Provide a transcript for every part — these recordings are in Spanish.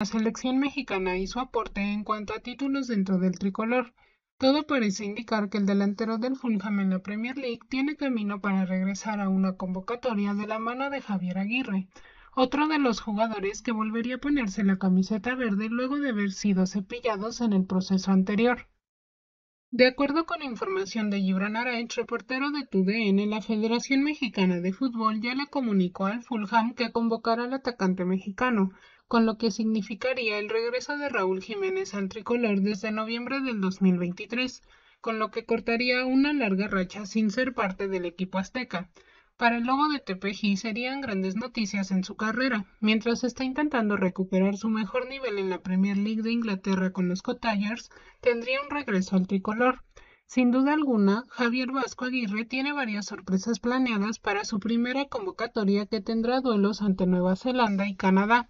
La selección mexicana y su aporte en cuanto a títulos dentro del tricolor. Todo parece indicar que el delantero del Fulham en la Premier League tiene camino para regresar a una convocatoria de la mano de Javier Aguirre, otro de los jugadores que volvería a ponerse la camiseta verde luego de haber sido cepillados en el proceso anterior. De acuerdo con información de Gibran Arach, reportero de TUDN, la Federación Mexicana de Fútbol ya le comunicó al Fulham que convocará al atacante mexicano, con lo que significaría el regreso de Raúl Jiménez al tricolor desde noviembre del 2023, con lo que cortaría una larga racha sin ser parte del equipo azteca. Para el logo de Tepeji serían grandes noticias en su carrera, mientras está intentando recuperar su mejor nivel en la Premier League de Inglaterra con los Cottagers, tendría un regreso al tricolor. Sin duda alguna, Javier Vasco Aguirre tiene varias sorpresas planeadas para su primera convocatoria que tendrá duelos ante Nueva Zelanda y Canadá.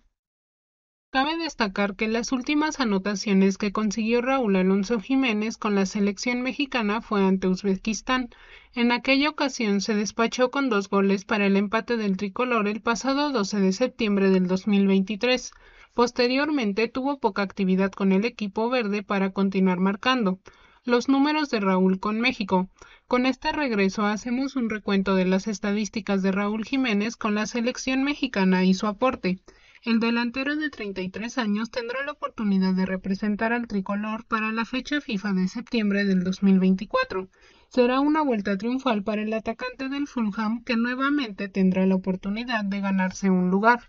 Cabe destacar que las últimas anotaciones que consiguió Raúl Alonso Jiménez con la selección mexicana fue ante Uzbekistán. En aquella ocasión se despachó con dos goles para el empate del tricolor el pasado 12 de septiembre del 2023. Posteriormente tuvo poca actividad con el equipo verde para continuar marcando. Los números de Raúl con México. Con este regreso hacemos un recuento de las estadísticas de Raúl Jiménez con la selección mexicana y su aporte. El delantero de 33 años tendrá la oportunidad de representar al tricolor para la fecha FIFA de septiembre del 2024. Será una vuelta triunfal para el atacante del Fulham que nuevamente tendrá la oportunidad de ganarse un lugar.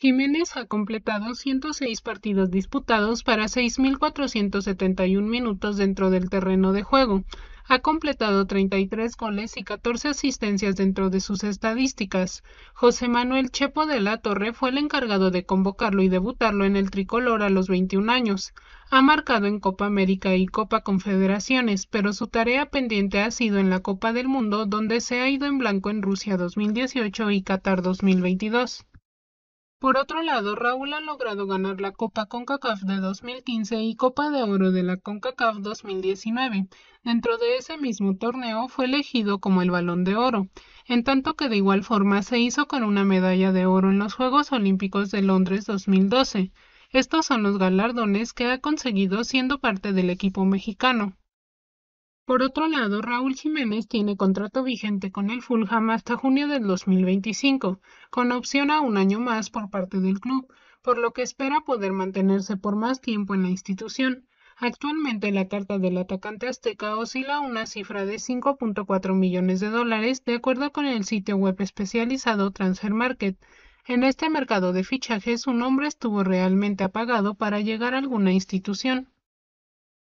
Jiménez ha completado 106 partidos disputados para 6.471 minutos dentro del terreno de juego, ha completado 33 goles y 14 asistencias dentro de sus estadísticas. José Manuel Chepo de la Torre fue el encargado de convocarlo y debutarlo en el tricolor a los 21 años. Ha marcado en Copa América y Copa Confederaciones, pero su tarea pendiente ha sido en la Copa del Mundo, donde se ha ido en blanco en Rusia 2018 y Qatar 2022. Por otro lado, Raúl ha logrado ganar la Copa CONCACAF de 2015 y Copa de Oro de la CONCACAF 2019. Dentro de ese mismo torneo fue elegido como el Balón de Oro, en tanto que de igual forma se hizo con una medalla de oro en los Juegos Olímpicos de Londres 2012. Estos son los galardones que ha conseguido siendo parte del equipo mexicano. Por otro lado, Raúl Jiménez tiene contrato vigente con el Fulham hasta junio del 2025, con opción a un año más por parte del club, por lo que espera poder mantenerse por más tiempo en la institución. Actualmente la carta del atacante azteca oscila una cifra de 5.4 millones de dólares, de acuerdo con el sitio web especializado Transfer Market. En este mercado de fichajes, su nombre estuvo realmente apagado para llegar a alguna institución.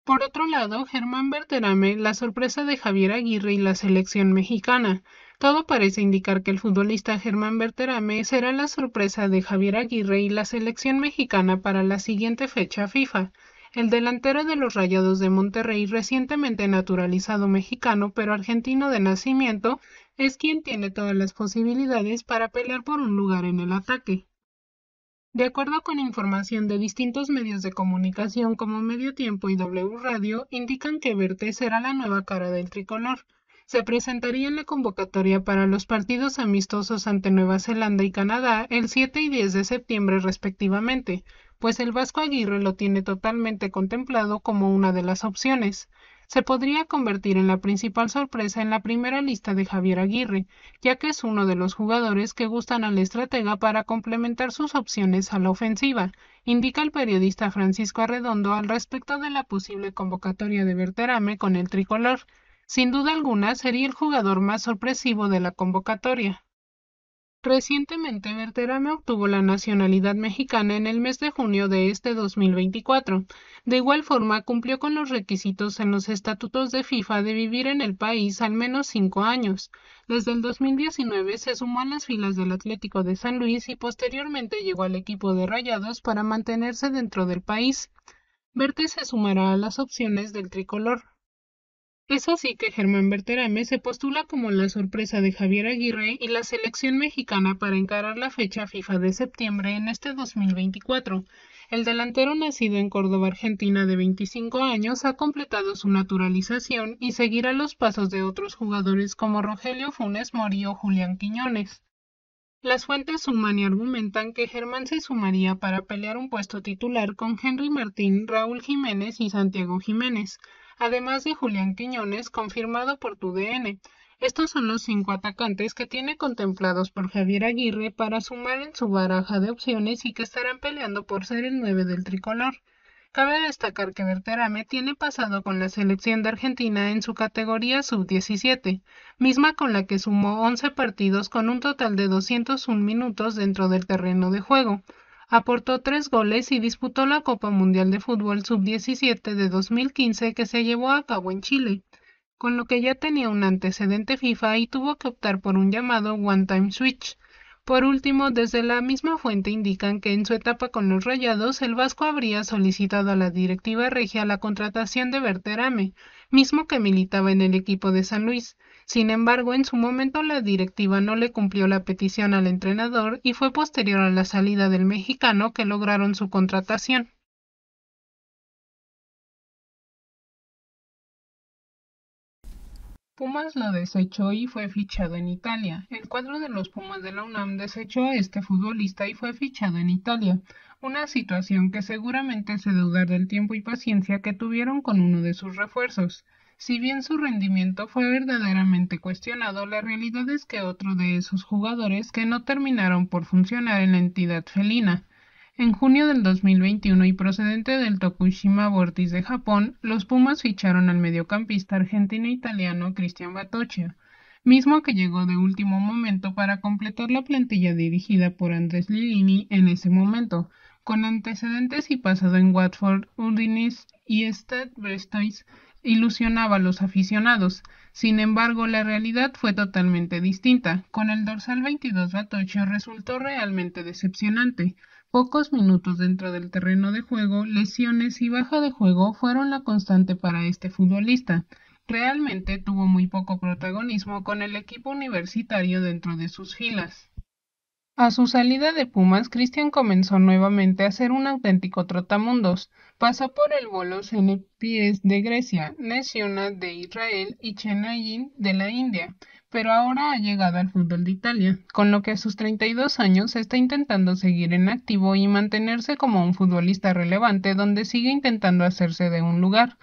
Por otro lado, Germán Berterame, la sorpresa de Javier Aguirre y la selección mexicana. Todo parece indicar que el futbolista Germán Berterame será la sorpresa de Javier Aguirre y la selección mexicana para la siguiente fecha FIFA. El delantero de los Rayados de Monterrey, recientemente naturalizado mexicano pero argentino de nacimiento, es quien tiene todas las posibilidades para pelear por un lugar en el ataque. De acuerdo con información de distintos medios de comunicación como Medio Tiempo y W Radio, indican que Verte será la nueva cara del tricolor. Se presentaría en la convocatoria para los partidos amistosos ante Nueva Zelanda y Canadá el 7 y 10 de septiembre respectivamente, pues el Vasco Aguirre lo tiene totalmente contemplado como una de las opciones se podría convertir en la principal sorpresa en la primera lista de Javier Aguirre, ya que es uno de los jugadores que gustan al estratega para complementar sus opciones a la ofensiva, indica el periodista Francisco Arredondo al respecto de la posible convocatoria de Berterame con el tricolor. Sin duda alguna sería el jugador más sorpresivo de la convocatoria. Recientemente Verterame obtuvo la nacionalidad mexicana en el mes de junio de este 2024. De igual forma, cumplió con los requisitos en los estatutos de FIFA de vivir en el país al menos cinco años. Desde el 2019 se sumó a las filas del Atlético de San Luis y posteriormente llegó al equipo de Rayados para mantenerse dentro del país. Verte se sumará a las opciones del tricolor, es así que Germán Berterame se postula como la sorpresa de Javier Aguirre y la selección mexicana para encarar la fecha FIFA de septiembre en este 2024. El delantero nacido en Córdoba, Argentina, de 25 años, ha completado su naturalización y seguirá los pasos de otros jugadores como Rogelio Funes Mori o Julián Quiñones. Las fuentes suman argumentan que Germán se sumaría para pelear un puesto titular con Henry Martín, Raúl Jiménez y Santiago Jiménez además de Julián Quiñones, confirmado por tu DN. Estos son los cinco atacantes que tiene contemplados por Javier Aguirre para sumar en su baraja de opciones y que estarán peleando por ser el nueve del tricolor. Cabe destacar que Berterame tiene pasado con la selección de Argentina en su categoría sub-17, misma con la que sumó 11 partidos con un total de 201 minutos dentro del terreno de juego aportó tres goles y disputó la Copa Mundial de Fútbol Sub-17 de 2015 que se llevó a cabo en Chile, con lo que ya tenía un antecedente FIFA y tuvo que optar por un llamado One-Time Switch. Por último, desde la misma fuente indican que en su etapa con los Rayados, el Vasco habría solicitado a la directiva regia la contratación de Berterame, mismo que militaba en el equipo de San Luis. Sin embargo, en su momento la directiva no le cumplió la petición al entrenador y fue posterior a la salida del mexicano que lograron su contratación. Pumas lo desechó y fue fichado en Italia. El cuadro de los Pumas de la UNAM desechó a este futbolista y fue fichado en Italia, una situación que seguramente se dudar del tiempo y paciencia que tuvieron con uno de sus refuerzos. Si bien su rendimiento fue verdaderamente cuestionado, la realidad es que otro de esos jugadores que no terminaron por funcionar en la entidad felina. En junio del 2021 y procedente del Tokushima Vortis de Japón, los Pumas ficharon al mediocampista argentino-italiano e Cristian Batocchio, mismo que llegó de último momento para completar la plantilla dirigida por Andrés Lilini en ese momento, con antecedentes y pasado en Watford, Udinese y Stade Brestois ilusionaba a los aficionados. Sin embargo, la realidad fue totalmente distinta. Con el dorsal 22 Batoche resultó realmente decepcionante. Pocos minutos dentro del terreno de juego, lesiones y baja de juego fueron la constante para este futbolista. Realmente tuvo muy poco protagonismo con el equipo universitario dentro de sus filas. A su salida de Pumas, Cristian comenzó nuevamente a ser un auténtico trotamundos. Pasó por el el pies de Grecia, Nesiona de Israel y Chenayin de la India, pero ahora ha llegado al fútbol de Italia, con lo que a sus 32 años está intentando seguir en activo y mantenerse como un futbolista relevante donde sigue intentando hacerse de un lugar.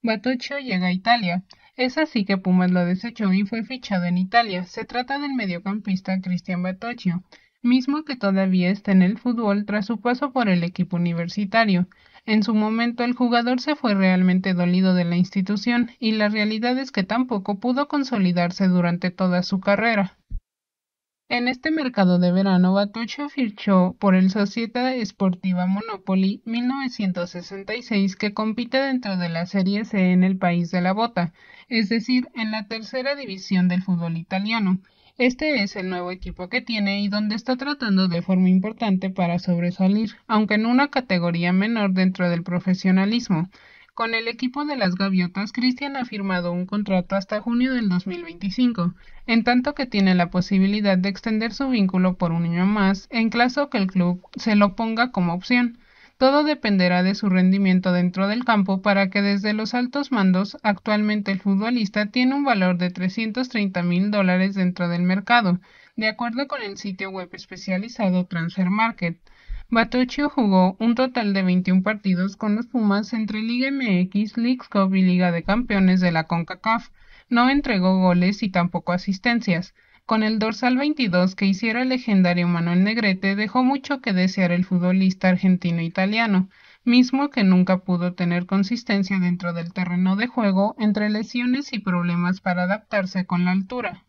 Batuccio llega a Italia, es así que Pumas lo desechó y fue fichado en Italia. Se trata del mediocampista Cristian Batocchio, mismo que todavía está en el fútbol tras su paso por el equipo universitario. En su momento el jugador se fue realmente dolido de la institución y la realidad es que tampoco pudo consolidarse durante toda su carrera. En este mercado de verano, Batucho fichó por el Sociedad Sportiva Monopoly 1966 que compite dentro de la Serie C en el país de la bota, es decir, en la tercera división del fútbol italiano. Este es el nuevo equipo que tiene y donde está tratando de forma importante para sobresalir, aunque en una categoría menor dentro del profesionalismo. Con el equipo de las Gaviotas, Cristian ha firmado un contrato hasta junio del 2025, en tanto que tiene la posibilidad de extender su vínculo por un año más en caso que el club se lo ponga como opción. Todo dependerá de su rendimiento dentro del campo para que desde los altos mandos actualmente el futbolista tiene un valor de 330 mil dólares dentro del mercado, de acuerdo con el sitio web especializado Transfer Market. Batuccio jugó un total de 21 partidos con los Pumas entre Liga MX, League Cup y Liga de Campeones de la CONCACAF. No entregó goles y tampoco asistencias. Con el dorsal 22 que hiciera el legendario Manuel Negrete dejó mucho que desear el futbolista argentino-italiano, mismo que nunca pudo tener consistencia dentro del terreno de juego entre lesiones y problemas para adaptarse con la altura.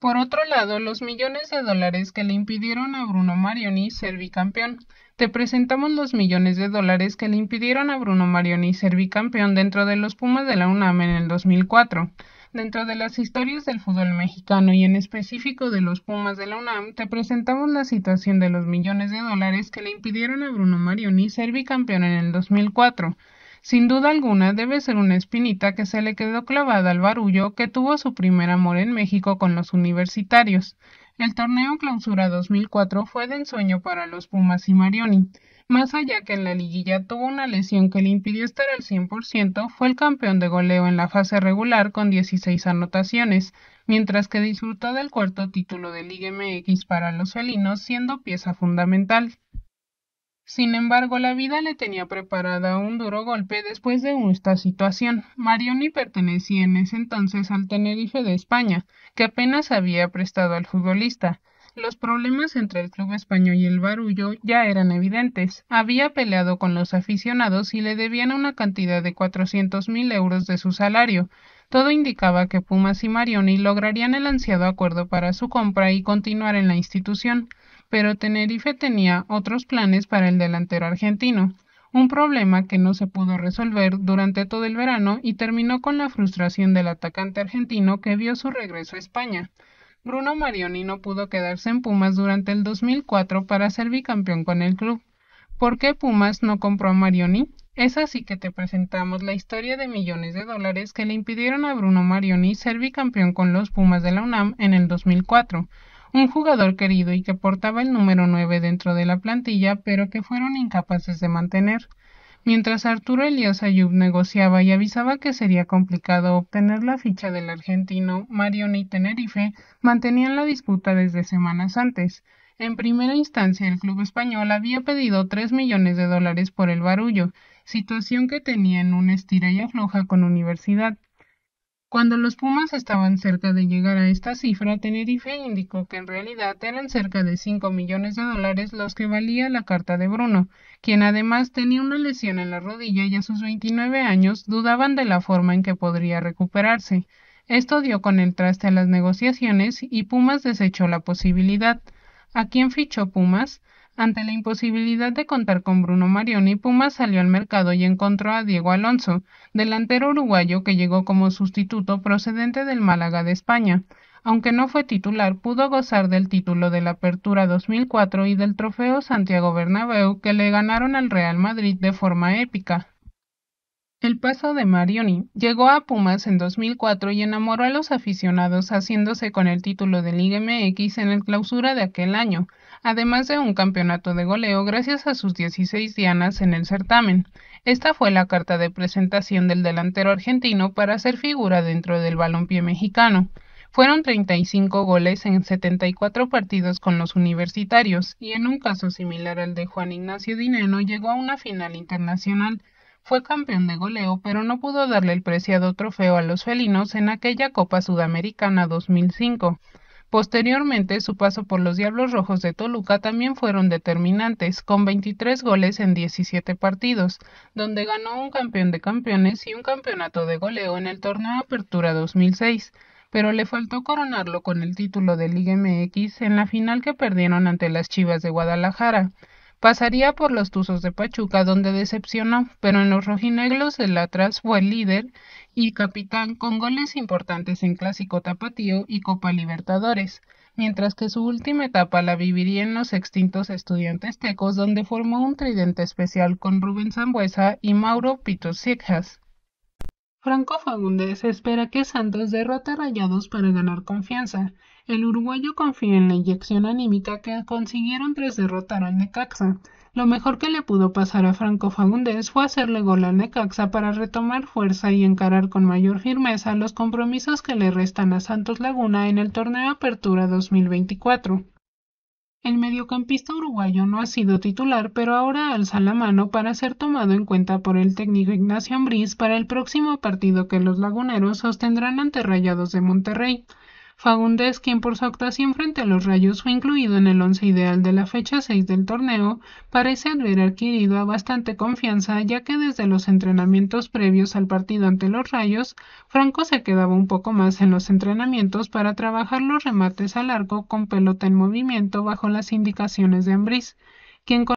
Por otro lado, los millones de dólares que le impidieron a Bruno Marioni ser bicampeón. Te presentamos los millones de dólares que le impidieron a Bruno Marioni ser bicampeón dentro de los Pumas de la UNAM en el 2004. Dentro de las historias del fútbol mexicano y en específico de los Pumas de la UNAM, te presentamos la situación de los millones de dólares que le impidieron a Bruno Marioni ser bicampeón en el 2004. Sin duda alguna debe ser una espinita que se le quedó clavada al barullo que tuvo su primer amor en México con los universitarios. El torneo clausura 2004 fue de ensueño para los Pumas y Marioni. Más allá que en la liguilla tuvo una lesión que le impidió estar al 100%, fue el campeón de goleo en la fase regular con 16 anotaciones, mientras que disfrutó del cuarto título de Liga MX para los felinos siendo pieza fundamental. Sin embargo, la vida le tenía preparada un duro golpe después de esta situación. Marioni pertenecía en ese entonces al Tenerife de España, que apenas había prestado al futbolista. Los problemas entre el club español y el barullo ya eran evidentes. Había peleado con los aficionados y le debían una cantidad de cuatrocientos mil euros de su salario. Todo indicaba que Pumas y Marioni lograrían el ansiado acuerdo para su compra y continuar en la institución pero Tenerife tenía otros planes para el delantero argentino, un problema que no se pudo resolver durante todo el verano y terminó con la frustración del atacante argentino que vio su regreso a España. Bruno Marioni no pudo quedarse en Pumas durante el 2004 para ser bicampeón con el club. ¿Por qué Pumas no compró a Marioni? Es así que te presentamos la historia de millones de dólares que le impidieron a Bruno Marioni ser bicampeón con los Pumas de la UNAM en el 2004 un jugador querido y que portaba el número 9 dentro de la plantilla, pero que fueron incapaces de mantener. Mientras Arturo Elías Ayub negociaba y avisaba que sería complicado obtener la ficha del argentino, Marion y Tenerife mantenían la disputa desde semanas antes. En primera instancia, el club español había pedido tres millones de dólares por el barullo, situación que tenía en una estira y afloja con Universidad, cuando los Pumas estaban cerca de llegar a esta cifra, Tenerife indicó que en realidad eran cerca de 5 millones de dólares los que valía la carta de Bruno, quien además tenía una lesión en la rodilla y a sus 29 años dudaban de la forma en que podría recuperarse. Esto dio con el traste a las negociaciones y Pumas desechó la posibilidad. ¿A quién fichó Pumas? Ante la imposibilidad de contar con Bruno Marioni, Pumas salió al mercado y encontró a Diego Alonso, delantero uruguayo que llegó como sustituto procedente del Málaga de España. Aunque no fue titular, pudo gozar del título de la Apertura 2004 y del trofeo Santiago Bernabéu que le ganaron al Real Madrid de forma épica. El paso de Marioni llegó a Pumas en 2004 y enamoró a los aficionados haciéndose con el título de Liga MX en el clausura de aquel año, además de un campeonato de goleo gracias a sus 16 dianas en el certamen. Esta fue la carta de presentación del delantero argentino para ser figura dentro del balompié mexicano. Fueron 35 goles en 74 partidos con los universitarios y en un caso similar al de Juan Ignacio Dineno llegó a una final internacional fue campeón de goleo, pero no pudo darle el preciado trofeo a los felinos en aquella Copa Sudamericana 2005. Posteriormente, su paso por los Diablos Rojos de Toluca también fueron determinantes, con 23 goles en 17 partidos, donde ganó un campeón de campeones y un campeonato de goleo en el torneo Apertura 2006, pero le faltó coronarlo con el título de Liga MX en la final que perdieron ante las Chivas de Guadalajara. Pasaría por los Tuzos de Pachuca, donde decepcionó, pero en los rojinegros el atrás fue líder y capitán con goles importantes en Clásico Tapatío y Copa Libertadores, mientras que su última etapa la viviría en los extintos Estudiantes Tecos, donde formó un tridente especial con Rubén Zambuesa y Mauro Pito Franco Fagundes espera que Santos derrote a Rayados para ganar confianza. El uruguayo confía en la inyección anímica que consiguieron tras derrotar al Necaxa. Lo mejor que le pudo pasar a Franco Fagundes fue hacerle gol al Necaxa para retomar fuerza y encarar con mayor firmeza los compromisos que le restan a Santos Laguna en el torneo Apertura 2024. El mediocampista uruguayo no ha sido titular, pero ahora alza la mano para ser tomado en cuenta por el técnico Ignacio Ambriz para el próximo partido que los laguneros sostendrán ante Rayados de Monterrey. Fagundes, quien por su actuación frente a los Rayos fue incluido en el once ideal de la fecha 6 del torneo, parece haber adquirido bastante confianza ya que desde los entrenamientos previos al partido ante los Rayos, Franco se quedaba un poco más en los entrenamientos para trabajar los remates a largo con pelota en movimiento bajo las indicaciones de Ambriz, quien con